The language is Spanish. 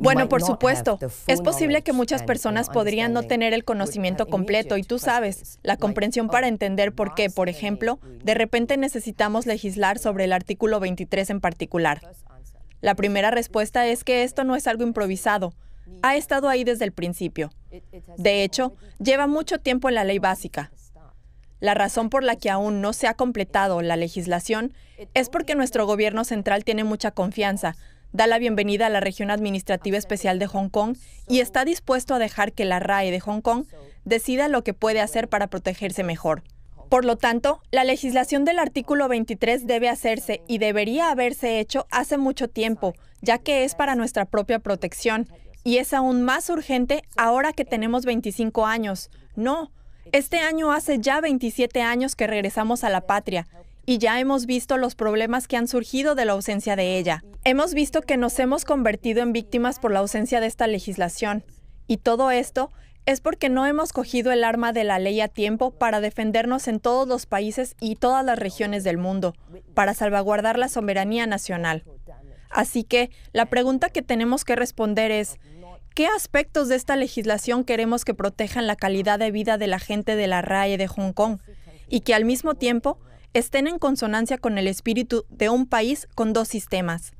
Bueno, por supuesto, es posible que muchas personas podrían no tener el conocimiento completo y tú sabes, la comprensión oh, para entender por qué, por ejemplo, de repente necesitamos legislar sobre el artículo 23 en particular. La primera respuesta es que esto no es algo improvisado, ha estado ahí desde el principio. De hecho, lleva mucho tiempo en la ley básica. La razón por la que aún no se ha completado la legislación es porque nuestro gobierno central tiene mucha confianza, da la bienvenida a la región administrativa especial de Hong Kong y está dispuesto a dejar que la RAE de Hong Kong decida lo que puede hacer para protegerse mejor. Por lo tanto, la legislación del artículo 23 debe hacerse y debería haberse hecho hace mucho tiempo, ya que es para nuestra propia protección, y es aún más urgente ahora que tenemos 25 años. No, este año hace ya 27 años que regresamos a la patria, y ya hemos visto los problemas que han surgido de la ausencia de ella. Hemos visto que nos hemos convertido en víctimas por la ausencia de esta legislación. Y todo esto es porque no hemos cogido el arma de la ley a tiempo para defendernos en todos los países y todas las regiones del mundo, para salvaguardar la soberanía nacional. Así que la pregunta que tenemos que responder es, ¿qué aspectos de esta legislación queremos que protejan la calidad de vida de la gente de la RAE de Hong Kong y que al mismo tiempo estén en consonancia con el espíritu de un país con dos sistemas,